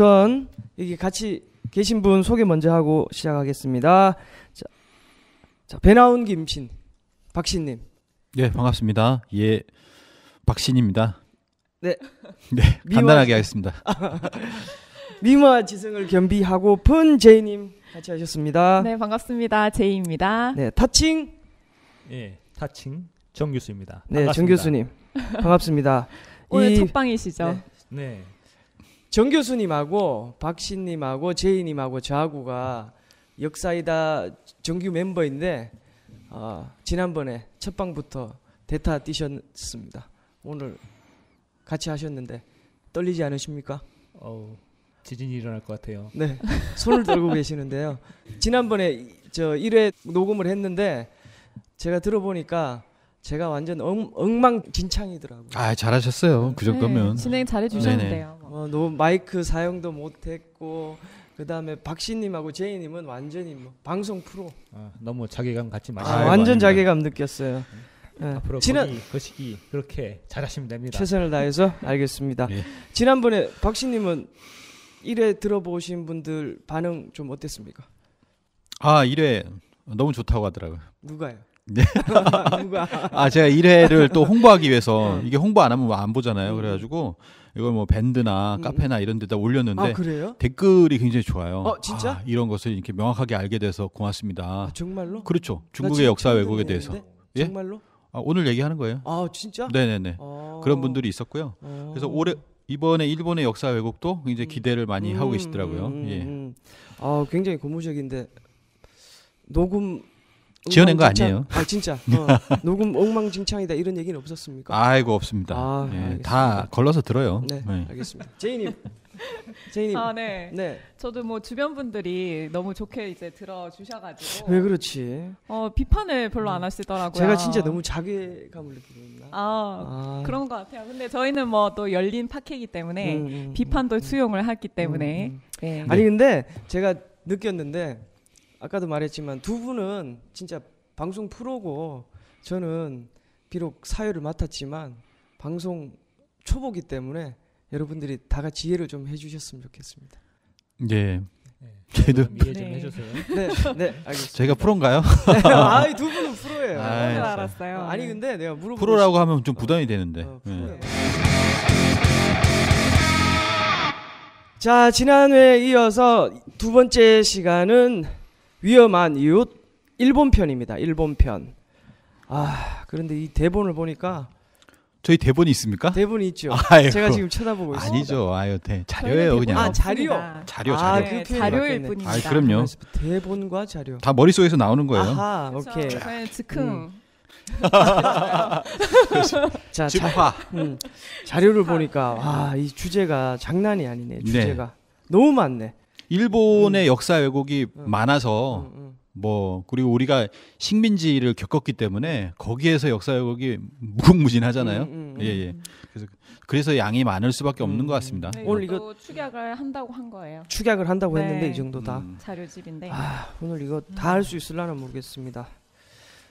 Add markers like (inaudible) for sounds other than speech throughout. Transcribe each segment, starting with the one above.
우선 여기 같이 계신 분 소개 먼저 하고 시작하겠습니다. 자, 자 배나온 김신 박신님. 예 반갑습니다. 예 박신입니다. 네. (laughs) 네 간단하게 하겠습니다. (laughs) 미모와 지성을 겸비하고픈 제이님 같이 하셨습니다. 네 반갑습니다. 제이입니다. 네 타칭. 예 타칭 정 교수입니다. 네정 교수님 반갑습니다. 오늘 이, 첫 방이시죠. 네. 네. 정 교수님하고 박신님하고 제이님하고 저하고가 역사이다 정규 멤버인데 어, 지난번에 첫 방부터 대타 뛰셨습니다. 오늘 같이 하셨는데 떨리지 않으십니까? 어우, 지진이 일어날 것 같아요. 네, 손을 들고 계시는데요. 지난번에 저 1회 녹음을 했는데 제가 들어보니까 제가 완전 엉, 엉망진창이더라고요. 아 잘하셨어요. 그 네, 정도면 네, 진행 잘해 주셨는데요. 뭐. 어, 마이크 사용도 못했고 그다음에 박신님하고 제이님은 완전히 뭐 방송 프로. 아, 너무 자괴감 갖지 아, 마시고. 아, 완전 아닙니다. 자괴감 느꼈어요. 네. 네. 앞으로 지난 거시기 그 그렇게 잘하시면 됩니다. 최선을 다해서 알겠습니다. 예. 지난번에 박신님은 1회 들어보신 분들 반응 좀 어땠습니까? 아 1회 너무 좋다고 하더라고요. 누가요? 네. 아 제가 1회를 또 홍보하기 위해서 네. 이게 홍보 안 하면 안 보잖아요. 네. 그래가지고 이걸 뭐 밴드나 음. 카페나 이런 데다 올렸는데 아, 그래요? 댓글이 굉장히 좋아요. 어, 진짜? 아, 이런 것을 이렇게 명확하게 알게 돼서 고맙습니다. 아, 정말로? 그렇죠. 중국의 역사 외국에 대해서. 네? 예? 정말로? 아, 오늘 얘기하는 거예요. 아 진짜? 네네네. 아... 그런 분들이 있었고요. 아... 그래서 올해 이번에 일본의 역사 왜곡도 굉장히 음. 기대를 많이 음, 하고 계시더라고요. 음, 예. 음, 음, 예. 아 굉장히 고무적인데 녹음 지어낸 거 아니에요? 아 진짜 (laughs) 어, 녹음 엉망진창이다 이런 얘기는 없었습니까? 아, 아이고 없습니다. 아, 예, 다 걸러서 들어요. 네, 네. 알겠습니다. 제이님, (laughs) 제이님. 아 네. 네. 저도 뭐 주변 분들이 너무 좋게 이제 들어주셔가지고 왜 그렇지? 어 비판을 별로 어. 안 네. 하시더라고요. 제가 진짜 너무 자괴감을 느끼고 있 아, 아. 그런 것 같아요. 근데 저희는 뭐 또 열린 파케이기 때문에 음, 음, 음, 비판도 음, 수용을 하기 때문에. 음, 음. 네. 아니 근데 제가 느꼈는데 아까도 말했지만 두 분은 진짜 방송 프로고 저는 비록 사회를 맡았지만 방송 초보기 때문에 여러분들이 다 같이 이해를 좀 해주셨으면 좋겠습니다. 예. 네, 그래도 이해 좀 네. 해주세요. (laughs) 네, 네, 알겠습니다. 제가 프로인가요? 네, 아이 두 분은 프로예요. 아, 아, 아 네, 알았어요. 아니 근데 내가 물어 프로라고 싶... 하면 좀 어. 부담이 어, 되는데. 어, 네. 자 지난 회에 이어서 두 번째 시간은 위험한 이웃 일본 편입니다. 일본 편. 아 그런데 이 대본을 보니까 저희 대본이 있습니까? 대본이 있죠. 아이 제가 지금 쳐다보고 있습니 아니죠. 아유, 네. 자료예요, 그냥. 아, 자료. 자료, 자료. 아, 그 네, 자료일 뿐입니다. 아, 그럼요. 대본과 자료. 다 머릿속에서 나오는 거예요. 아 오케이. 저 즉흥. 음. (laughs) 자, 자 음, 자료를 보니까 와, 이 주제가 장난이 아니네. 네. 주제가 네. 너무 많네. 일본의 음. 역사 왜곡이 음. 많아서 음, 음. 뭐 그리고 우리가 식민지를 겪었기 때문에 거기에서 역사 왜곡이 무궁무진하잖아요. 예예. 음, 예. 그래서 그래서 양이 많을 수밖에 없는 것 같습니다. 네, 오늘 이거 축약을 한다고 한 거예요. 축약을 한다고 네. 했는데 이 정도 다 자료집인데. 아 오늘 이거 다 할 수 있을라나 모르겠습니다.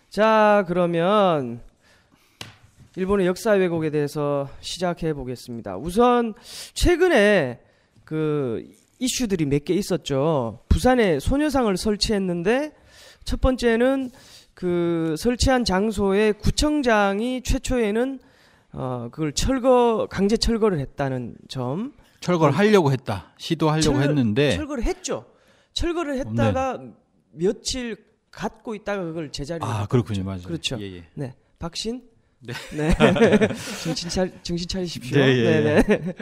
자 그러면 일본의 역사 왜곡에 대해서 시작해 보겠습니다. 우선 최근에 그 이슈들이 몇 개 있었죠. 부산에 소녀상을 설치했는데 첫 번째는 그 설치한 장소에 구청장이 최초에는 어 그걸 철거 강제 철거를 했다는 점. 철거를 어, 하려고 했다. 시도하려고 철 했는데 철거를 했죠. 철거를 했다가 네. 며칠 갖고 있다가 그걸 제자리에 아 그렇군요 맞아요 그렇죠 예, 예. 네 박신 네, 네. (laughs) (laughs) 정신 차 정신 차리십시오 네네 네. 예, 네. 예. 네.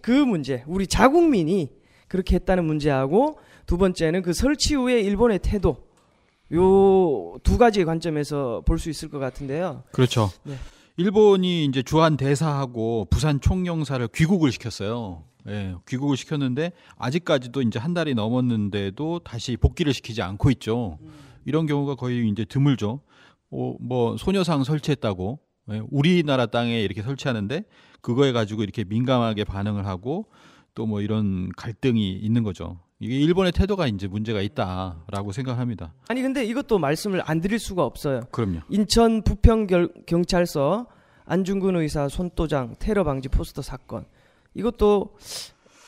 그 문제 우리 자국민이 그렇게 했다는 문제하고 두 번째는 그 설치 후에 일본의 태도 요 두 가지 관점에서 볼 수 있을 것 같은데요. 그렇죠. 네. 일본이 이제 주한 대사하고 부산 총영사를 귀국을 시켰어요. 예, 귀국을 시켰는데 아직까지도 이제 한 달이 넘었는데도 다시 복귀를 시키지 않고 있죠. 음. 이런 경우가 거의 이제 드물죠. 어, 뭐 소녀상 설치했다고 예, 우리나라 땅에 이렇게 설치하는데 그거에 가지고 이렇게 민감하게 반응을 하고 또뭐 이런 갈등이 있는 거죠. 이게 일본의 태도가 이제 문제가 있다라고 생각합니다. 아니 근데 이것도 말씀을 안 드릴 수가 없어요. 그럼요. 인천 부평 결, 경찰서 안중근 의사 손도장 테러 방지 포스터 사건 이것도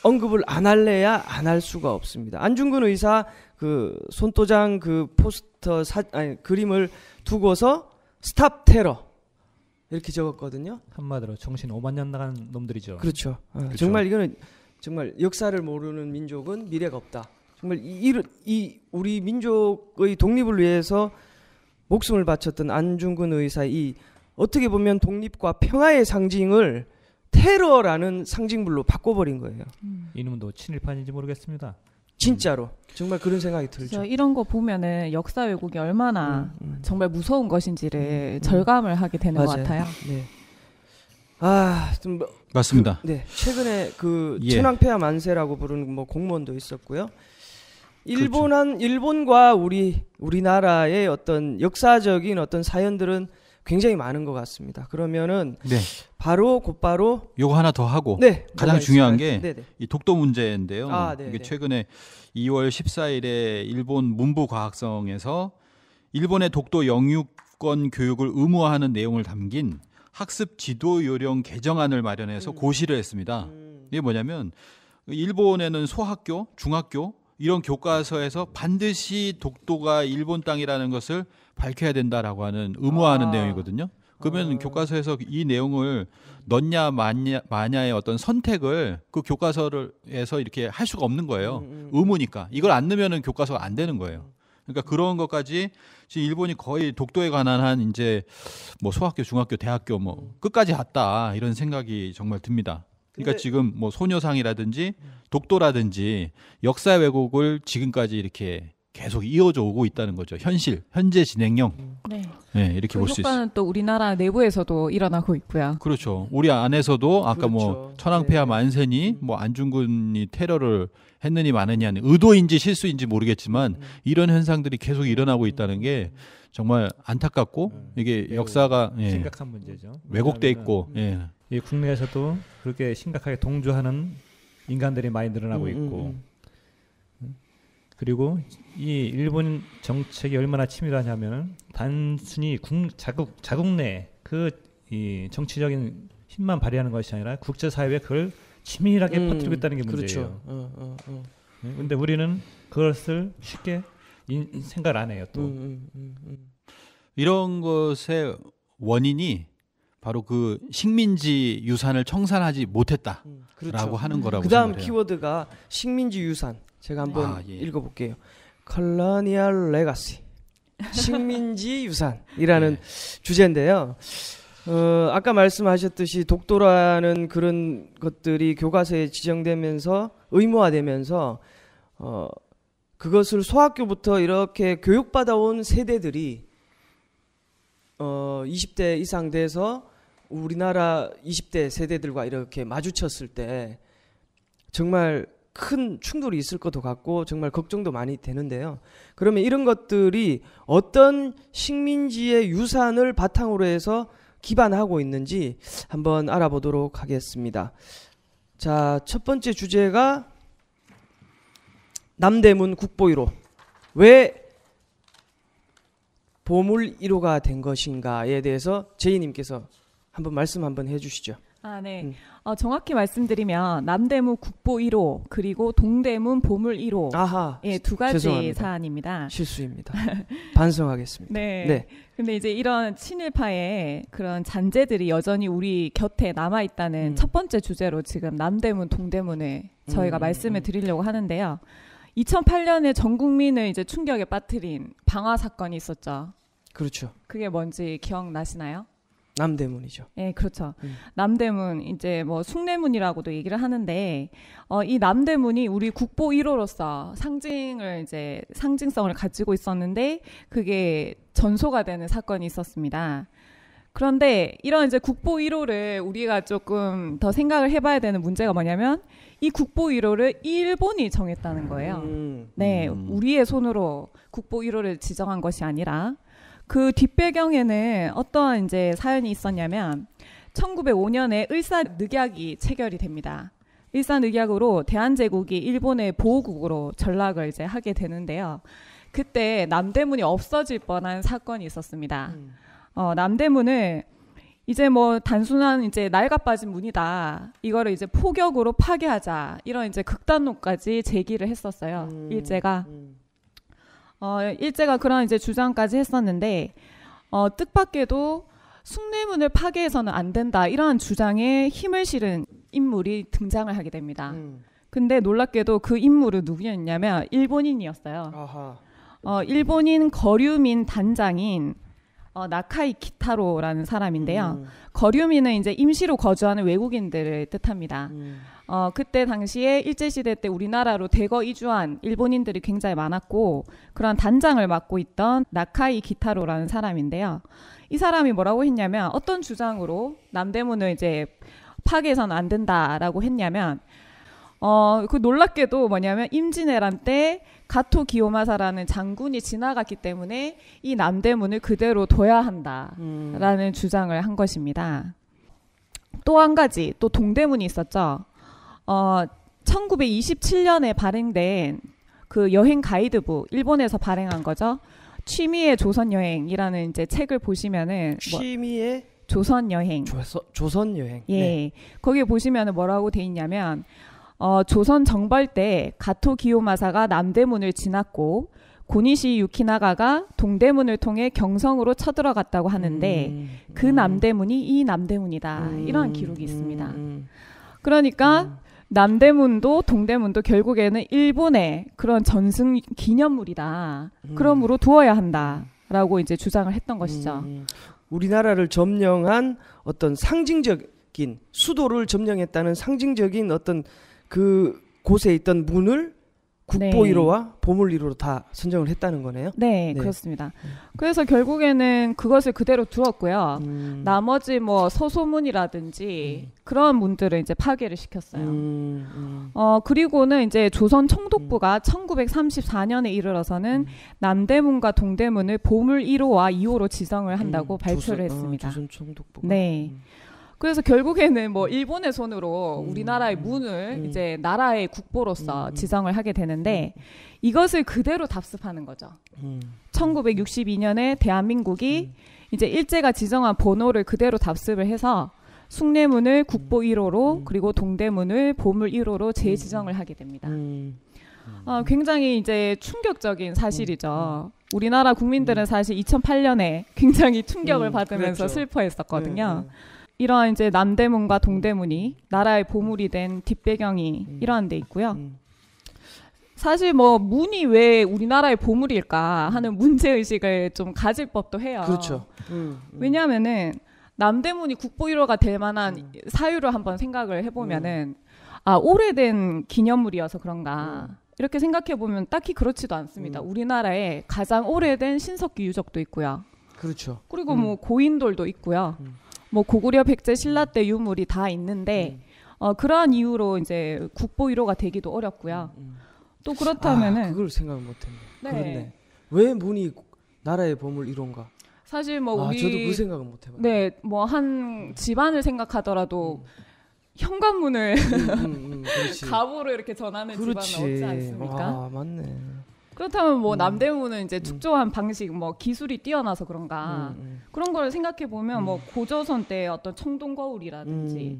언급을 안 할래야 안 할 수가 없습니다. 안중근 의사 그 손도장 그 포스터 사 아니 그림을 두고서 스탑 테러 이렇게 적었거든요. 한마디로 정신 오만 년 나간 놈들이죠. 그렇죠. 아, 그렇죠. 정말 이거는 정말 역사를 모르는 민족은 미래가 없다. 정말 이, 이 우리 민족의 독립을 위해서 목숨을 바쳤던 안중근 의사 이 어떻게 보면 독립과 평화의 상징을 테러라는 상징물로 바꿔버린 거예요. 음. 이놈도 친일파인지 모르겠습니다. 진짜로 정말 그런 생각이 들죠. 이런 거 보면은 역사 왜곡이 얼마나 음, 음. 정말 무서운 것인지를 음, 음. 절감을 하게 되는 맞아요. 것 같아요. 네. 아, 좀 뭐, 맞습니다. 그, 네, 최근에 그 예. 천황폐하 만세라고 부르는 뭐 공무원도 있었고요. 일본한 그렇죠. 일본과 우리 우리나라의 어떤 역사적인 어떤 사연들은 굉장히 많은 것 같습니다. 그러면은 네. 바로 곧바로 요거 하나 더 하고 네, 가장 중요한 게이 네, 네. 독도 문제인데요. 아, 네, 이게 최근에 2월 14일에 일본 문부과학성에서 일본의 독도 영유권 교육을 의무화하는 내용을 담긴 학습 지도 요령 개정안을 마련해서 음. 고시를 했습니다. 음. 이게 뭐냐면 일본에는 소학교, 중학교 이런 교과서에서 반드시 독도가 일본 땅이라는 것을 밝혀야 된다라고 하는 의무화하는 아. 내용이거든요. 그러면 어. 교과서에서 이 내용을 넣냐 마냐, 마냐의 어떤 선택을 그 교과서에서 를 이렇게 할 수가 없는 거예요. 음, 음. 의무니까 이걸 안넣으면 교과서가 안 되는 거예요. 음. 그러니까 그런 것까지 지금 일본이 거의 독도에 관한 한 이제 뭐 소학교, 중학교, 대학교 뭐 음. 끝까지 갔다 이런 생각이 정말 듭니다. 그러니까 지금 뭐 소녀상이라든지 독도라든지 역사 왜곡을 지금까지 이렇게 계속 이어져 오고 있다는 거죠. 현실, 현재 진행형. 음. 네. 네 이렇게 볼 수 있어요. 효또 우리나라 내부에서도 일어나고 있고요. 그렇죠. 우리 안에서도 아까 뭐 그렇죠. 뭐 천황폐하 네. 만세니 음. 뭐 안중근이 테러를 했느니 마느냐는 의도인지 실수인지 모르겠지만 음. 이런 현상들이 계속 일어나고 있다는 게 음. 정말 안타깝고 음. 이게 역사가 예, 심각한 문제죠. 왜곡돼 있고 음. 예. 국내에서도 그렇게 심각하게 동조하는 인간들이 많이 늘어나고 음, 있고 그리고 이 일본 정책이 얼마나 치밀하냐면 단순히 국, 자국 자국 내그이 정치적인 힘만 발휘하는 것이 아니라 국제사회에 그걸 치밀하게 음, 퍼뜨리고있다는게 문제예요. 그렇죠. 어, 어, 어. 네, 근데 우리는 그것을 쉽게 인, 생각 안 해요. 또 음 음, 음, 음, 이런 것의 원인이 바로 그 식민지 유산을 청산하지 못했다라고 음, 그렇죠. 하는 거라고 그다음 키워드가 식민지 유산. 제가 한번 아, 예. 읽어볼게요. c o l o n i a 식민지 (laughs) 유산이라는 예. 주제인데요. 어, 아까 말씀하셨듯이 독도라는 그런 것들이 교과서에 지정되면서 의무화되면서 어, 그것을 소학교부터 이렇게 교육받아온 세대들이 어, 20대 이상 돼서 우리나라 20대 세대들과 이렇게 마주쳤을 때 정말 큰 충돌이 있을 것도 같고 정말 걱정도 많이 되는데요. 그러면 이런 것들이 어떤 식민지의 유산을 바탕으로 해서 기반하고 있는지 한번 알아보도록 하겠습니다. 자, 첫 번째 주제가 남대문 국보위로 왜 보물 1호가 된 것인가에 대해서 제이님께서 한번 말씀 한번 해주시죠. 아, 네. 음. 어, 정확히 말씀드리면 남대문 국보 1호 그리고 동대문 보물 1호 아하. 예, 두 가지 죄송합니다. 사안입니다. 실수입니다. (laughs) 반성하겠습니다. 네. 네. 근데 이제 이런 친일파의 그런 잔재들이 여전히 우리 곁에 남아 있다는 음. 첫 번째 주제로 지금 남대문 동대문을 저희가 음. 말씀을 음. 드리려고 하는데요. 2008년에 전 국민을 이제 충격에 빠뜨린 방화 사건이 있었죠. 그렇죠. 그게 뭔지 기억나시나요? 남대문이죠. 예, 네, 그렇죠. 음. 남대문 이제 뭐 숭례문이라고도 얘기를 하는데 어, 이 남대문이 우리 국보 1호로서 상징을 이제 상징성을 가지고 있었는데 그게 전소가 되는 사건이 있었습니다. 그런데 이런 이제 국보 1호를 우리가 조금 더 생각을 해봐야 되는 문제가 뭐냐면 이 국보 1호를 일본이 정했다는 거예요. 음. 네, 음. 우리의 손으로 국보 1호를 지정한 것이 아니라 그 뒷배경에는 어떠한 이제 사연이 있었냐면 1905년에 을사늑약이 체결이 됩니다. 일산늑약으로 대한제국이 일본의 보호국으로 전락을 이제 하게 되는데요. 그때 남대문이 없어질 뻔한 사건이 있었습니다. 음. 어, 남대문을 이제 뭐 단순한 이제 낡아 빠진 문이다. 이거를 이제 포격으로 파괴하자. 이런 이제 극단론까지 제기를 했었어요. 음. 일제가. 음. 어, 일제가 그런 이제 주장까지 했었는데 어, 뜻밖에도 숭례문을 파괴해서는 안 된다 이러한 주장에 힘을 실은 인물이 등장을 하게 됩니다. 음. 근데 놀랍게도 그 인물은 누구였냐면 일본인이었어요. 아하. 어, 일본인 거류민 단장인 어, 나카이 기타로라는 사람인데요. 음. 거류민은 이제 임시로 거주하는 외국인들을 뜻합니다. 음. 어, 그때 당시에 일제시대 때 우리나라로 대거 이주한 일본인들이 굉장히 많았고 그런 단장을 맡고 있던 나카이 기타로라는 사람인데요. 이 사람이 뭐라고 했냐면 어떤 주장으로 남대문을 이제 파괴해서는 안 된다라고 했냐면 어, 그 놀랍게도 뭐냐면 임진왜란 때 가토 기요마사라는 장군이 지나갔기 때문에 이 남대문을 그대로 둬야 한다라는 음. 주장을 한 것입니다. 또 한 가지 또 동대문이 있었죠. 어, 1927년에 발행된 그 여행 가이드북 일본에서 발행한 거죠. 취미의 조선 여행이라는 이제 책을 보시면은 뭐 취미의 뭐, 조선 여행. 조서, 조선 여행. 예. 네. 거기에 보시면은 뭐라고 돼 있냐면 어, 조선 정벌 때 가토 기요마사가 남대문을 지났고 고니시 유키나가가 동대문을 통해 경성으로 쳐들어갔다고 하는데 음, 그 남대문이 이 남대문이다 음, 이런 기록이 있습니다. 음, 그러니까 음. 남대문도 동대문도 결국에는 일본의 그런 전승 기념물이다. 음. 그러므로 두어야 한다라고 이제 주장을 했던 음. 것이죠. 음. 우리나라를 점령한 어떤 상징적인 수도를 점령했다는 상징적인 어떤 그 곳에 있던 문을 국보 네. 1호와 보물 1호로 다 선정을 했다는 거네요. 네, 네. 그렇습니다. 네. 그래서 결국에는 그것을 그대로 두었고요. 음. 나머지 뭐 서소문이라든지 음. 그런 문들을 이제 파괴를 시켰어요. 음, 음. 어 그리고는 이제 조선 청독부가 1934년에 음. 이르러서는 음. 남대문과 동대문을 보물 1호와 2호로 지정을 한다고 발표를 조선, 어, 했습니다. 아, 조선 청독부. 네. 그래서 결국에는 뭐 음. 일본의 손으로 음. 우리나라의 문을 음. 이제 나라의 국보로서 지정을 하게 되는데 이것을 그대로 답습하는 거죠. 1962년에 대한민국이 이제 일제가 지정한 번호를 그대로 답습을 해서 숭례문을 국보 1호로 그리고 동대문을 보물 1호로 재지정을 하게 됩니다. 어, 굉장히 이제 충격적인 사실이죠. 우리나라 국민들은 사실 2008년에 굉장히 충격을 받으면서 그렇죠. 슬퍼했었거든요. 네, 네. 이러한 이제 남대문과 동대문이 나라의 보물이 된 뒷배경이 음. 이러한 데 있고요. 음. 사실 뭐 문이 왜 우리나라의 보물일까 하는 음. 문제 의식을 좀 가질 법도 해요. 그렇죠. 음, 음. 왜냐하면은 남대문이 국보 1호가 될 만한 사유를 한번 생각을 해보면은 아 오래된 기념물이어서 그런가. 이렇게 생각해 보면 딱히 그렇지도 않습니다. 우리나라에 가장 오래된 신석기 유적도 있고요. 그렇죠. 그리고 뭐 고인돌도 있고요. 뭐 고구려, 백제, 신라 때 유물이 다 있는데 음. 어, 그러한 이유로 이제 국보 1호가 되기도 어렵고요. 음, 음. 또 그렇다면은 아, 그걸 생각 못했네. 네. 그렇네. 왜 문이 나라의 보물 1호가 사실 뭐 아, 우리 저도 그 생각은 못해봤 네, 뭐 한 집안을 생각하더라도 음. 현관문을 음, 음, 가보로 음, (laughs) 이렇게 전하는 그렇지. 집안은 없지 않습니까? 아 맞네. 그렇다면 뭐 음. 남대문은 이제 음. 축조한 방식, 뭐 기술이 뛰어나서 그런가 음, 음. 그런 걸 생각해 보면 뭐 고조선 때 어떤 청동 거울이라든지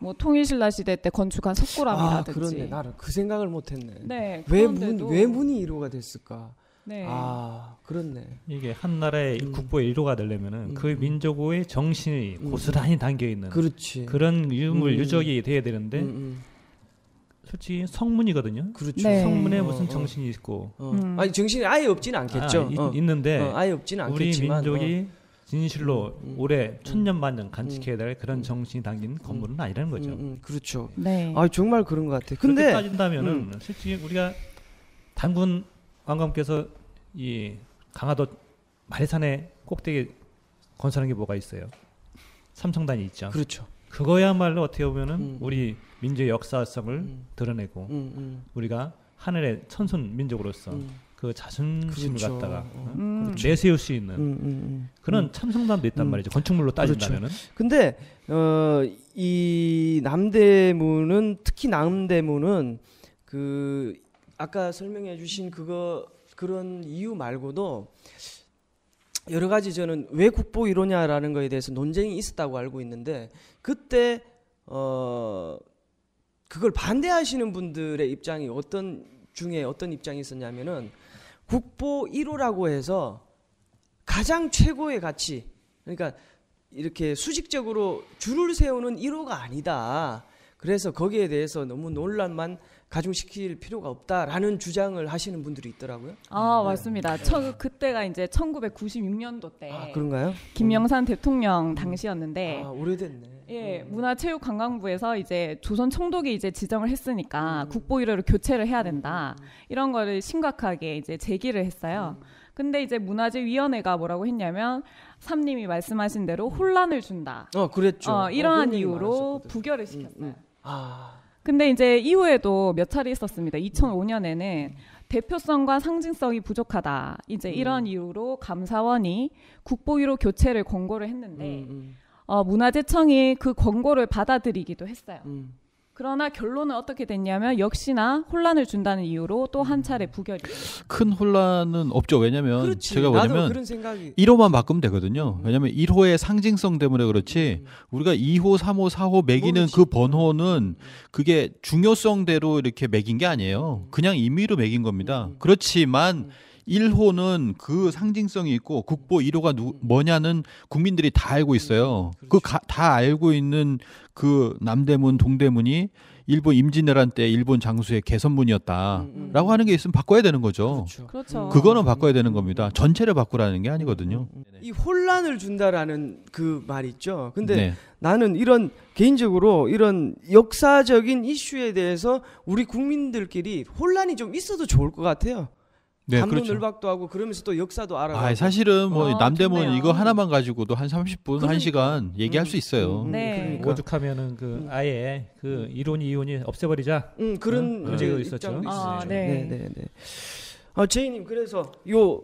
뭐 통일신라 시대 때 건축한 석굴암이라든지. 아, 그런데 나를 그 생각을 못했네. 네. 왜문 왜 문이 1호가 됐을까? 네. 아 그렇네. 이게 한 나라의 음. 국보의 일호가 되려면은 음. 그 민족의 정신이 고스란히 담겨 있는 그렇지. 그런 유물 음. 유적이 돼야 되는데 솔직 성문이거든요. 그렇죠. 네. 성문에 무슨 어, 어. 정신이 있고. 어. 음. 아니 정신이 아예 없지는 않겠죠. 아, 이, 있는데 아예 없지는 않겠지만 우리 민족이 진실로 음, 음, 음. 올해 음, 천년 만년 간직해야 음, 될 음, 그런 정신이 담긴 건물은 아니라는 거죠. 그렇죠. 네. 아 정말 그런 것 같아. 근데 따진다면은 솔직히 우리가 단군 왕감께서 이 강화도 마리산에 꼭대기 건설한 게 뭐가 있어요? 삼성단이 있죠. 그렇죠. 그거야말로 어떻게 보면은 우리 민주의 역사성을 음. 드러내고 음, 음. 우리가 하늘의 천손 민족으로서 음. 그 자존심을 그렇죠. 갖다가 음. 어, 그 내세울 수 있는 그런 참성담도 있단 말이죠. 건축물로 아, 따진다면은. 그렇죠. 근데 어, 이 남대문은 특히 남대문은 그 아까 설명해 주신 그거 그런 이유 말고도 여러 가지 저는 왜 국보 이러냐라는 거에 대해서 논쟁이 있었다고 알고 있는데 그때 어 그걸 반대하시는 분들의 입장이 어떤 중에 어떤 입장이 있었냐면은 국보 1호라고 해서 가장 최고의 가치 그러니까 이렇게 수직적으로 줄을 세우는 1호가 아니다. 그래서 거기에 대해서 너무 논란만 가중시킬 필요가 없다라는 주장을 하시는 분들이 있더라고요. 아 네. 맞습니다. 저, 그때가 이제 1996년도 때 아, 그런가요? 김영삼 음. 대통령 음. 당시였는데 아, 오래됐네. 예, 음. 문화체육관광부에서 이제 조선 총독이 이제 지정을 했으니까 음. 국보위로로 교체를 해야 된다. 음. 이런 거를 심각하게 이제 제기를 했어요. 음. 근데 이제 문화재위원회가 뭐라고 했냐면 삼님이 말씀하신 대로 혼란을 준다. 어, 그랬죠. 어, 어 이러한 어, 이유로 부결을 음, 시켰어요. 아. 근데 이제 이후에도 몇 차례 있었습니다. 2005년에는 대표성과 상징성이 부족하다. 이제 이런 이유로 감사원이 국보위로 교체를 권고를 했는데 음, 음. 어, 문화재청이 그 권고를 받아들이기도 했어요. 음. 그러나 결론은 어떻게 됐냐면 역시나 혼란을 준다는 이유로 또 한 차례 음. 부결이 큰 혼란은 없죠 왜냐면 그렇지. 제가 뭐냐면 그런 생각이... 1호만 바꾸면 되거든요 음. 왜냐면 1호의 상징성 때문에 그렇지 음. 우리가 2호 3호 4호 매기는 모르지. 그 번호는 음. 그게 중요성대로 이렇게 매긴 게 아니에요 그냥 임의로 매긴 겁니다 그렇지만 음. 1호는 그 상징성이 있고 국보 1호가 누, 뭐냐는 국민들이 다 알고 있어요. 그다 그렇죠. 그 알고 있는 그 남대문 동대문이 일본 임진왜란 때 일본 장수의 개선문이었다라고 음, 음. 하는 게 있으면 바꿔야 되는 거죠. 그렇죠. 그렇죠. 음. 그거는 바꿔야 되는 겁니다. 전체를 바꾸라는 게 아니거든요. 이 혼란을 준다라는 그 말 있죠. 근데 네. 나는 이런 개인적으로 이런 역사적인 이슈에 대해서 우리 국민들끼리 혼란이 좀 있어도 좋을 것 같아요. 네, 한문을박도 그렇죠. 하고 그러면서 또 역사도 알아. 아, 사실은 뭐 어, 남대문 좋네요. 이거 하나만 가지고도 한 30분, 그러 1시간 얘기할 음, 수 있어요. 음, 네. 그러니까. 오죽하면은 그 음. 아예 그 이론이 이론이 없애버리자. 음, 그런 어? 문제도 네, 음, 있었죠. 아, 네. 네, 네, 네. 아, 제이님 그래서 요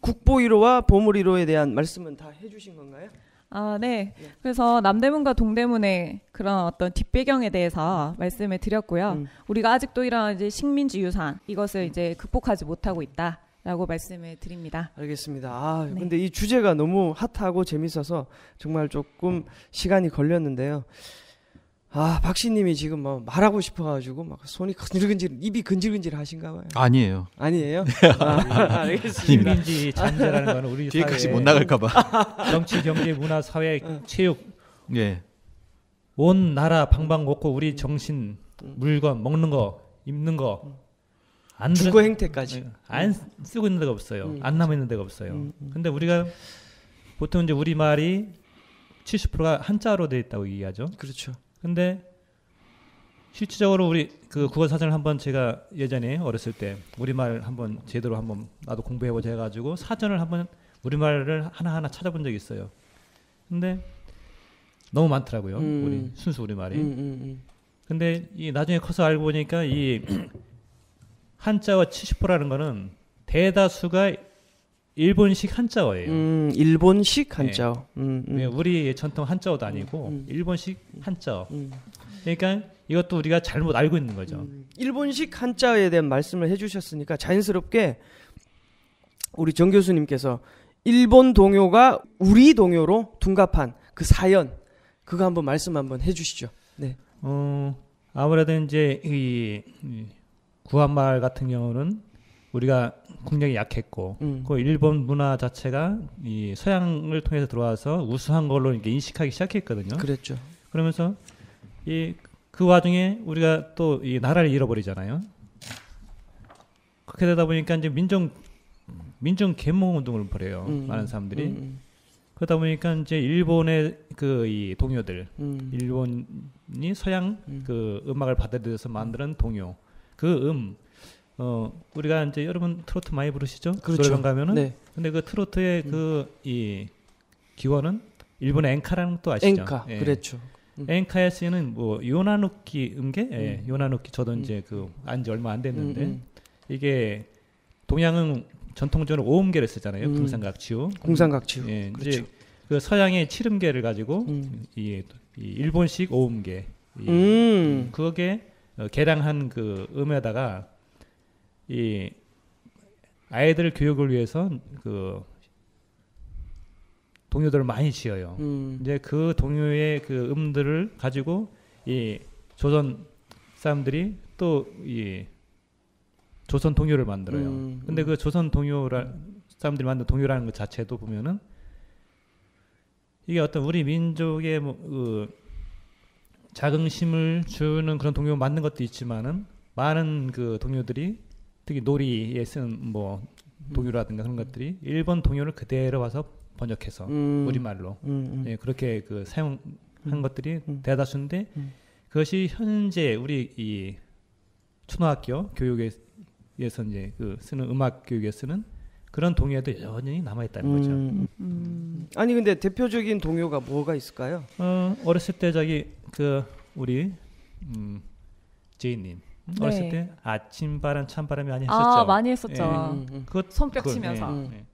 국보 1호와 보물 1호에 대한 말씀은 다 해주신 건가요? 아, 네. 그래서 남대문과 동대문의 그런 어떤 뒷배경에 대해서 말씀을 드렸고요. 음. 우리가 아직도 이런 이제 식민지 유산 이것을 이제 극복하지 못하고 있다. 라고 말씀을 드립니다. 알겠습니다. 아, 네. 근데 이 주제가 너무 핫하고 재밌어서 정말 조금 시간이 걸렸는데요. 아, 박씨님이 지금 뭐 말하고 싶어가지고 막 손이 근질근질, 입이 근질근질 하신가 봐요. 아니에요. 아니에요? 네. 아, 알겠습니다. 민지 잠재라는 거 우리 뒤까지못 나갈까봐. (laughs) 정치, 경제, 문화, 사회, 체육. 예. 온 나라 방방곡곡 우리 정신, 물건, 먹는 거, 입는 거. 안 주거 행태까지 네. 안 쓰고 있는 데가 없어요. 음, 안 남아 있는 데가 없어요. 음, 음. 근데 우리가 보통 이제 우리 말이 70%가 한자로 돼 있다고 얘기하죠. 그렇죠. 근데 실질적으로 우리 그 국어 사전을 한번 제가 예전에 어렸을 때 우리말 한번 제대로 한번 나도 공부해 보자 해 가지고 사전을 한번 우리말을 하나하나 찾아본 적이 있어요. 근데 너무 많더라고요. 음. 우리 순수 우리말이. 음, 음, 음, 근데 이 나중에 커서 알고 보니까 이 (clears throat) 한자와 70%라는 거는 대다수가 일본식 한자어예요. 음, 일본식 네. 한자어. 네. 음, 음. 네, 우리 전통 한자어도 아니고 음, 음. 일본식 음, 한자어. 그러니까 이것도 우리가 잘못 알고 있는 거죠. 일본식 한자어에 대한 말씀을 해주셨으니까 자연스럽게 우리 정 교수님께서 일본 동요가 우리 동요로 둔갑한 그 사연 그거 한번 말씀 한번 해주시죠. 네. 어, 아무래도 이제 이, 이 구한말 같은 경우는 우리가 국력이 약했고 음. 그 일본 문화 자체가 이 서양을 통해서 들어와서 우수한 걸로 이렇게 인식하기 시작했거든요. 그랬죠. 그러면서 이 그 와중에 우리가 또 이 나라를 잃어버리잖아요. 그렇게 되다 보니까 이제 민정 민정 계몽 운동을 벌여요. 음. 많은 사람들이. 음. 음. 그러다 보니까 이제 일본의 그 이 동요들, 음. 일본이 서양 음. 그 음악을 받아들여서 만드는 동요, 그 음, 어 우리가 이제 여러분 트로트 많이 부르시죠? 그렇죠. 노래방 가면은. 네. 근데 그 트로트의 음. 그이 기원은 일본의 엔카라는 것도 아시죠? 엔카. 예. 그렇죠. 엔카야 음. 씨는 뭐 요나누키 음계, 예. 음. 요나누키 저도 음. 이제 그 안지 얼마 안 됐는데 이게 동양은 전통적으로 오음계를 쓰잖아요. 궁상각치우. 궁상각치우. 예. 그렇죠. 그 서양의 칠음계를 가지고 이, 이 일본식 오음계. 이, 음. 그게 어, 개량한 그 음에다가 이 아이들 교육을 위해서 그 동요들을 많이 지어요. 음. 이제 그 동요의 그 음들을 가지고 이 조선 사람들이 또 이 조선 동요를 만들어요. 음, 음. 근데 그 조선 동요라 사람들이 만든 동요라는 것 자체도 보면은 이게 어떤 우리 민족의 뭐, 그 자긍심을 주는 그런 동요 만든 것도 있지만은 많은 그 동요들이 특히 놀이에 쓰는 뭐 동요라든가 그런 것들이 일본 동요를 그대로 와서 번역해서 음. 우리말로 음, 음. 예, 그렇게 그 사용한 음. 것들이 대다수인데 그것이 현재 우리 이 초등학교 교육에서 이제 그 쓰는 음악 교육에 쓰는 그런 동요에도 여전히 남아 있다는 거죠. 음, 음. 아니 근데 대표적인 동요가 뭐가 있을까요? 어, 어렸을 때 저기 그 우리 음, 제이님 네. 어렸을 때 아침바람 찬바람이 많이 아, 했었죠. 아 많이 했었죠. 예, 음, 음, 음. 그것 손뼉 치면서. 예, 음. 예.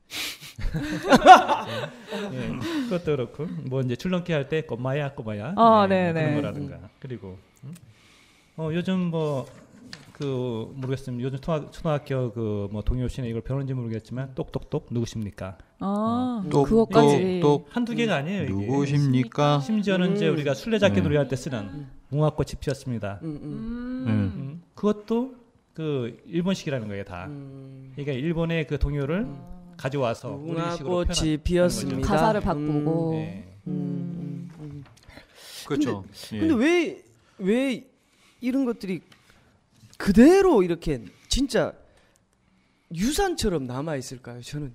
예, 그것도 그렇고 뭐 이제 출렁기 할때 꼬마야 꼬마야 어, 네, 그런 거라든가 그리고 어, 요즘 뭐그 모르겠습니다. 요즘 통학, 초등학교 그 뭐 동요시나 이걸 배우는지 모르겠지만 똑똑똑 누구십니까? 아, 어. 그거까지 똑, 한두 개가 아니에요. 누구십니까? 심지어는 음. 이제 우리가 술래잡기 음. 네. 노래할 때 쓰는 무화꽃이 음, 음. 피었습니다. 음. 음. 네. 그것도 그 일본식이라는 거예요 다. 그러니까 일본의 그 동요를 가져와서 우리식이 피었습니다. 가사를 바꾸고. 네. 그렇죠. 근데, 예. 근데 왜 왜 이런 것들이 그대로 이렇게 진짜 유산처럼 남아 있을까요? 저는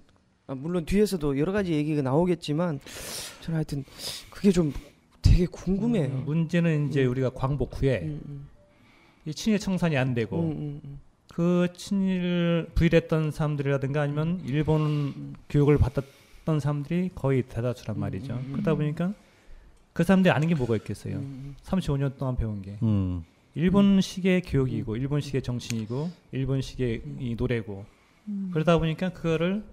아, 물론 뒤에서도 여러 가지 얘기가 나오겠지만 저는 하여튼 그게 좀 되게 궁금해요. 음, 문제는 이제 음. 우리가 광복 후에 음, 음, 음, 이 친일 청산이 안 되고 음, 그 친일 부일했던 사람들이라든가 아니면 일본 교육을 받았던 사람들이 거의 대다수란 말이죠. 그러다 보니까 그 사람들이 아는 게 뭐가 있겠어요. 35년 동안 배운 게. 일본식의 교육이고 음. 음. 일본식의 정신이고 일본식의 음. 이 노래고 그러다 보니까 그거를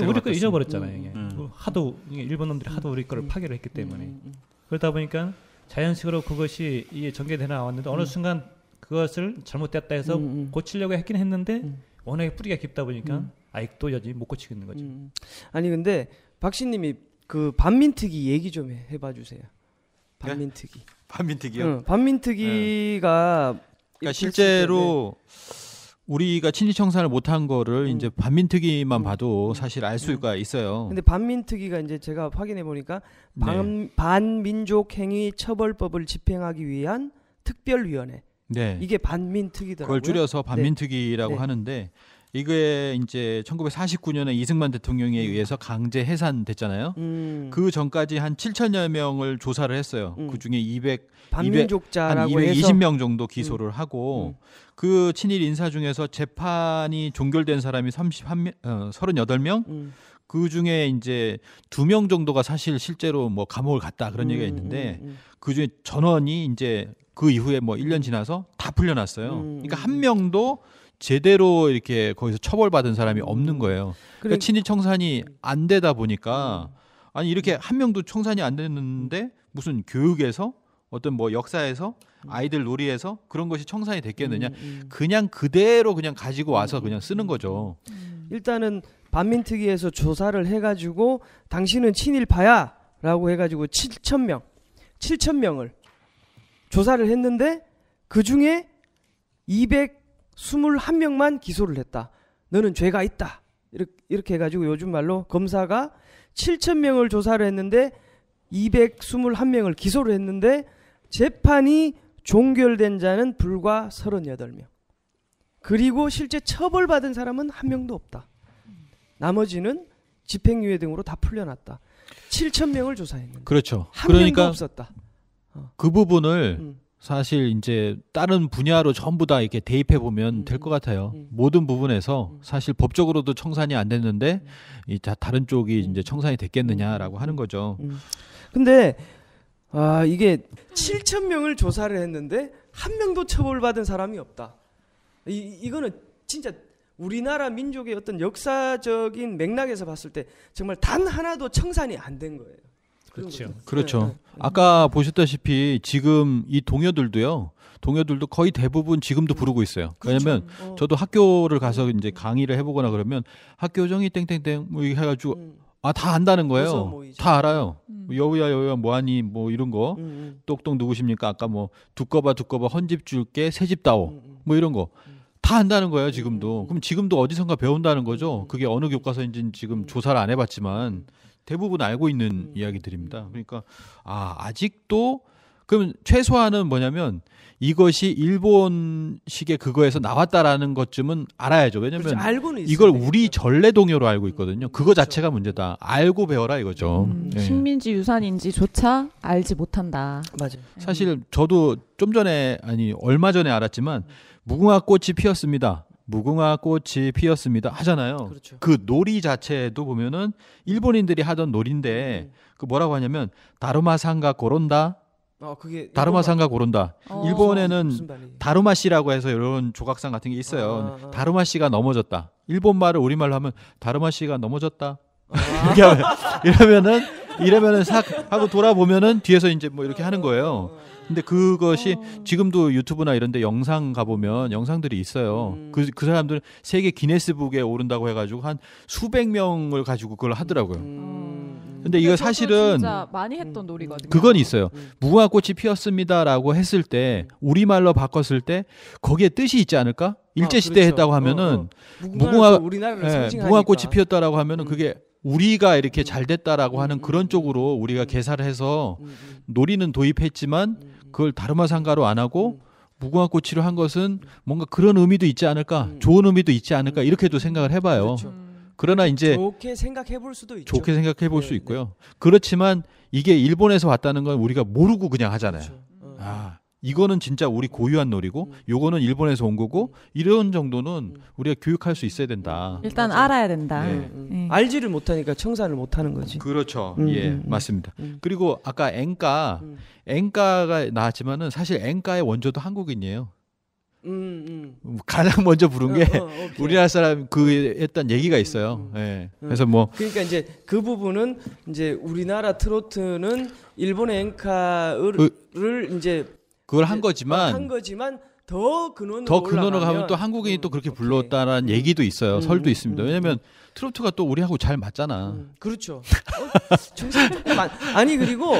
우리 거 잊어버렸잖아요. 이게. 뭐 하도 일본 놈들이 하도 우리 거를 파괴를 했기 때문에 그러다 보니까 자연식으로 그것이 이게 전개되 나왔는데 어느 순간 그것을 잘못됐다 해서 고치려고 했긴 했는데 워낙에 뿌리가 깊다 보니까 아직도 여전히 못 고치고 있는 거죠. 아니 근데 박씨님이 그 반민특위 얘기 좀 해봐 주세요. 네? 반민특위. 네? 반민특위요? 응, 반민특위가 네. 그러니까 실제로 네. 우리가 친일 청산을 못한 거를 음. 이제 반민특위만 음. 봐도 음. 사실 알 수가 음. 있어요. 근데 반민특위가 이제 제가 확인해 보니까 네. 반민족 행위 처벌법을 집행하기 위한 특별위원회. 네. 이게 반민특위더라고요. 그걸 줄여서 반민특위라고 네. 하는데 이게 이제 1949년에 이승만 대통령에 음. 의해서 강제 해산됐잖아요. 음. 그 전까지 한 7천여 명을 조사를 했어요. 음. 그 중에 200 반민족자라고 200, 한 220명 정도 기소를 음. 하고 음. 그 친일 인사 중에서 재판이 종결된 사람이 31명 어, 38명 그 중에 이제 두 명 정도가 사실 실제로 뭐 감옥을 갔다 그런 얘기가 있는데 그 중에 전원이 이제 그 이후에 뭐 1년 지나서 다 풀려났어요. 그러니까 한 명도 제대로 이렇게 거기서 처벌받은 사람이 음. 없는 거예요. 그러니까, 그러니까 친일 청산이 안 되다 보니까 음. 아니 이렇게 한 명도 청산이 안 됐는데 무슨 교육에서 어떤 뭐 역사에서 음. 아이들 놀이에서 그런 것이 청산이 됐겠느냐 그냥 그대로 그냥 가지고 와서 그냥 쓰는 거죠. 일단은 반민특위에서 조사를 해가지고 당신은 친일파야라고 해가지고 7천 명, 7천 명을 조사를 했는데 그 중에 200 21명만 기소를 했다. 너는 죄가 있다. 이렇게, 이렇게 해가지고 요즘 말로 검사가 7,000명을 조사를 했는데 221명을 기소를 했는데 재판이 종결된 자는 불과 38명. 그리고 실제 처벌받은 사람은 한 명도 없다. 나머지는 집행유예 등으로 다 풀려났다. 7천 명을 조사했는데. 그렇죠. 한 그러니까 명도 없었다. 어. 그 부분을 음. 사실 이제 다른 분야로 전부 다 이렇게 대입해 보면 음, 될것 같아요. 음, 음. 모든 부분에서 음. 사실 법적으로도 청산이 안 됐는데 음. 이 다른 쪽이 이제 청산이 됐겠느냐라고 하는 거죠. 근데 아 이게 7천 명을 조사를 했는데 한 명도 처벌받은 사람이 없다. 이 이거는 진짜 우리나라 민족의 어떤 역사적인 맥락에서 봤을 때 정말 단 하나도 청산이 안 된 거예요. 그렇죠. 그렇죠. 네, 네. 아까 보셨다시피 지금 이 동요들도요. 동요들도 거의 대부분 지금도 부르고 있어요. 그렇죠. 왜냐면 어. 저도 학교를 가서 이제 강의를 해보거나 그러면 학교정이 땡땡땡 뭐 이렇게 해가지고 음. 아다 안다는 거예요. 뭐다 알아요. 음. 뭐 여우야 여우야 뭐하니 뭐 이런 거. 음, 음, 똑똑 누구십니까? 아까 뭐 두꺼봐 두꺼봐 헌집 줄게 새집 따오 음, 음. 뭐 이런 거. 다 안다는 거예요 지금도. 그럼 지금도 어디선가 배운다는 거죠. 그게 어느 교과서인지는 지금 조사를 안 해봤지만. 대부분 알고 있는 음. 이야기들입니다. 그러니까 아 아직도 그럼 최소한은 뭐냐면 이것이 일본식의 그거에서 나왔다라는 것쯤은 알아야죠. 왜냐면 그렇죠. 이걸 우리 전래 동요로 알고 있거든요. 그거 그렇죠. 자체가 문제다. 알고 배워라 이거죠. 음, 네. 식민지 유산인지조차 알지 못한다. 맞아요. 네. 사실 저도 좀 전에 아니 얼마 전에 알았지만 무궁화 꽃이 피었습니다. 무궁화 꽃이 피었습니다 하잖아요. 그렇죠. 그 놀이 자체도 보면은 일본인들이 하던 놀인데 음, 음. 그 뭐라고 하냐면 다루마 상가 고론다. 어, 그게 다루마 상가 고론다. 어. 일본에는 다루마 씨라고 해서 이런 조각상 같은 게 있어요. 아, 아, 아, 다루마 씨가 넘어졌다. 일본 말을 우리말로 하면 다루마 씨가 넘어졌다. 아. (laughs) 이러면은 이러면은 싹 하고 돌아보면은 뒤에서 이제 뭐 이렇게 하는 거예요. 어, 어, 어. 근데 그것이 어. 지금도 유튜브나 이런데 영상 가보면 영상들이 있어요. 음. 그, 그 사람들은 세계 기네스북에 오른다고 해가지고 한 수백 명을 가지고 그걸 하더라고요. 음. 음. 근데 이거 사실은 많이 했던 음. 놀이거든요. 그건 있어요. 음. 무궁화꽃이 피었습니다라고 했을 때 음. 우리말로 바꿨을 때 거기에 뜻이 있지 않을까? 일제 시대 아, 그렇죠. 했다고 하면은 어, 어. 무궁화 예, 무궁화꽃이 피었다라고 하면은 그게 우리가 이렇게 잘 됐다라고 하는 그런 쪽으로 우리가 개사를 해서 놀이는 도입했지만 그걸 다루마 상가로 안 하고 음. 무궁화꽃이로 한 것은 뭔가 그런 의미도 있지 않을까, 음. 좋은 의미도 있지 않을까 음. 이렇게도 생각을 해봐요. 그렇죠. 그러나 이제 좋게 생각해 볼 수도 있죠. 좋게 생각해 볼수 네, 네, 있고요. 네. 그렇지만 이게 일본에서 왔다는 건 우리가 모르고 그냥 하잖아요. 그렇죠. 어. 아, 이거는 진짜 우리 고유한 놀이고 음. 요거는 일본에서 온 거고 이런 정도는 음. 우리가 교육할 수 있어야 된다. 일단 알아야 된다. 네. 네. 알지를 못하니까 청산을 못하는 거지. 그렇죠. 음, 예, 음, 맞습니다. 음. 그리고 아까 앵가, 앵가가 나왔지만은 사실 앵가의 원조도 한국인이에요. 음, 음. 가장 먼저 부른 게 어, 어, 어 우리나라 사람 그 했던 얘기가 있어요. 음, 예. 그래서 뭐 그러니까 이제 그 부분은 이제 우리나라 트로트는 일본의 엔카를 으, 이제 그걸 한 거지만 한 거지만 더 근원으로 더 근원으로 가면 또 한국인이 음, 또 그렇게 불렀다라는 음. 얘기도 있어요. 음, 설도 음, 있습니다. 음, 왜냐면 트로트가 또 우리하고 잘 맞잖아. 음, 그렇죠. 어, 정상 아니 그리고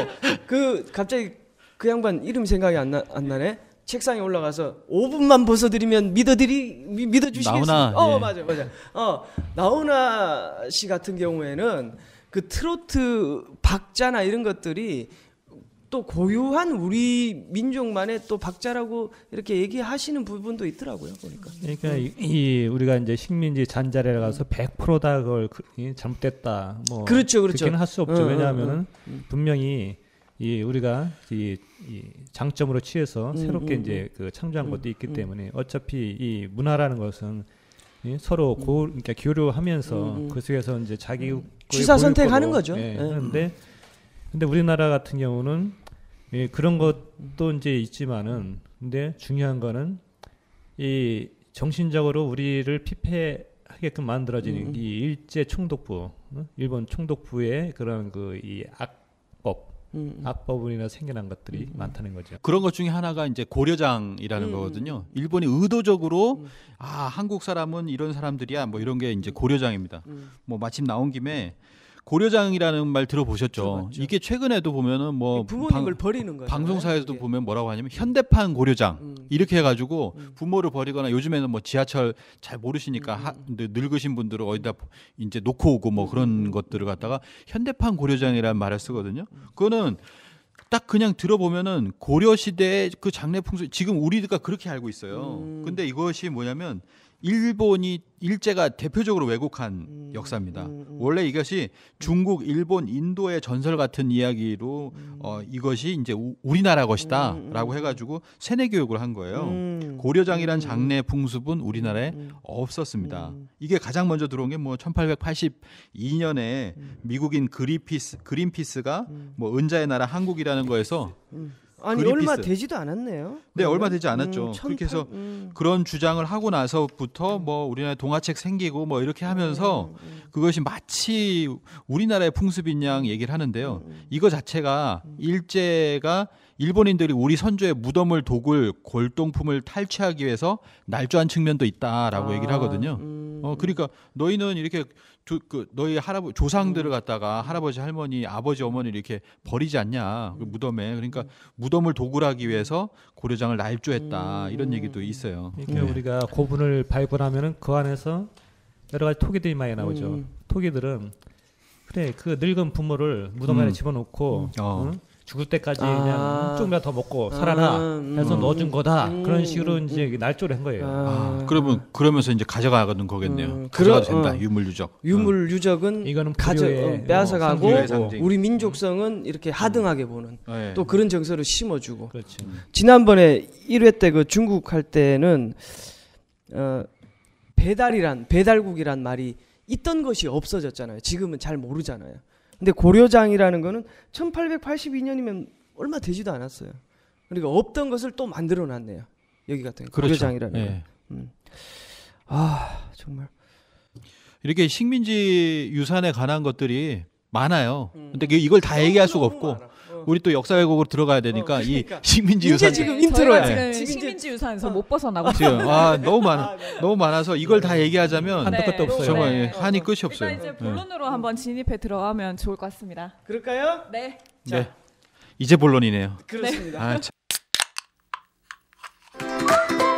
그 갑자기 그 양반 이름 생각이 안, 나, 안 나네. 책상에 올라가서 5분만 벗어드리면 믿어드리 믿어주시겠어요? 어 예. 맞아 맞아. 어 나훈아 씨 같은 경우에는 그 트로트 박자나 이런 것들이 또 고유한 우리 민족만의 또 박자라고 이렇게 얘기하시는 부분도 있더라고요 보니까. 그러니까 음. 이, 이, 우리가 이제 식민지 잔자리에 가서 100%다 그걸 그, 잘못됐다. 뭐 그렇죠, 그렇죠. 그렇게는 할 수 없죠. 음, 왜냐하면은 음, 분명히 이 우리가 이, 이 장점으로 취해서 음, 새롭게 음, 이제 음. 그 창조한 것도 있기 때문에 어차피 이 문화라는 것은 예, 서로 고, 그러니까 교류하면서 그 속에서 이제 자기 취사 선택하는 거죠. 예, 네. 그런데 근데 우리나라 같은 경우는 예, 그런 것도 이제 있지만은 근데 중요한 거는 이 정신적으로 우리를 피폐하게끔 만들어지는 음. 이 일제 총독부 어? 일본 총독부의 그런 그 이 악법 음. 악법이나 생겨난 것들이 음. 많다는 거죠. 그런 것 중에 하나가 이제 고려장이라는 음. 거거든요. 일본이 의도적으로 음. 아 한국 사람은 이런 사람들이야 뭐 이런 게 이제 고려장입니다. 음. 뭐 마침 나온 김에 고려장이라는 말 들어보셨죠? 들어봤죠. 이게 최근에도 보면은 뭐 예, 부모님을 방, 버리는 거예요. 방송사에도 서 예. 보면 뭐라고 하냐면 현대판 고려장 음. 이렇게 해가지고 음. 부모를 버리거나 요즘에는 뭐 지하철 잘 모르시니까 음. 하, 늙으신 분들을 어디다 이제 놓고 오고 뭐 그런 음. 것들을 갖다가 현대판 고려장이라는 말을 쓰거든요. 음. 그거는 딱 그냥 들어보면은 고려 시대의 그 장례 풍습 지금 우리가 그렇게 알고 있어요. 음. 근데 이것이 뭐냐면 일본이 일제가 대표적으로 왜곡한 음, 역사입니다. 음, 음, 원래 이것이 중국, 일본, 인도의 전설 같은 이야기로 음. 어, 이것이 이제 우, 리나라 것이다라고 음, 음, 해가지고 세뇌 교육을 한 거예요. 고려장이란 장래 풍습은 우리나라에 없었습니다. 이게 가장 먼저 들어온 게 뭐 1882년에 미국인 그린피스, 그린피스가 뭐 은자의 나라 한국이라는 거에서 아니 얼마 되지도 않았네요. 네, 그러면? 얼마 되지 음, 않았죠. 음, 1, 그렇게 해서 그런 주장을 하고 나서부터 음. 뭐 우리나라 동화책 생기고 뭐 이렇게 하면서 음, 그것이 마치 우리나라의 풍습인양 얘기를 하는데요. 이거 자체가 일제가 일본인들이 우리 선조의 무덤을 도굴 골동품을 탈취하기 위해서 날조한 측면도 있다라고 아, 얘기를 하거든요. 음. 어 그러니까 너희는 이렇게 조, 그 너희 할아버 조상들을 음. 갖다가 할아버지 할머니 아버지 어머니 이렇게 버리지 않냐 그 음. 무덤에 그러니까 무덤을 도굴하기 위해서 고려장을 날조했다 음. 이런 얘기도 있어요. 이렇게 네. 우리가 고분을 발굴하면은 그 안에서 여러 가지 토기들이 많이 나오죠. 음. 토기들은 그래 그 늙은 부모를 무덤 안에 음. 집어넣고 어. 응? 죽을 때까지 그냥 조금이라도 아. 더 먹고 아. 살아라 음. 해서 넣어준 거다 음. 그런 식으로 이제 음. 날조를 한 거예요. 아, 아. 그러면 그러면서 이제 가져가는 거겠네요. 음, 가져가 된다 어. 유물 유적. 유물 유적은 이거는 가져 어, 빼앗아 어, 가고 우리 민족성은 이렇게 하등하게 보는 네. 또 그런 정서를 심어주고. 그렇지. 지난번에 1회 때 그 중국 할 때는 어, 배달이란 배달국이란 말이 있던 것이 없어졌잖아요. 지금은 잘 모르잖아요. 근데 고려장이라는 거는 1882년이면 얼마 되지도 않았어요. 그러니까 없던 것을 또 만들어 놨네요. 여기 같은 그렇죠. 고려장이라는 예. 거. 음. 아, 정말 이렇게 식민지 유산에 관한 것들이 많아요. 음. 근데 이걸 다 얘기할 수가 없고 많아. 어. 우리 또 역사 왜곡으로 들어가야 어, 되니까 어, 그러니까. 이 식민지 유산 이게 지금 인트로야. 네. 식민지 유산에서 어. 못 벗어나고 지금 아 (laughs) 네. 너무 많아 너무 많아서 이걸 다 네. 얘기하자면 네. 한도 끝도 없어요. 정말 예, 한이 끝이 없어요. 일단 이제 본론으로 한번 진입해 들어가면 좋을 것 같습니다. 그럴까요? 네. 자. 네. 이제 본론이네요. 그렇습니다. 아,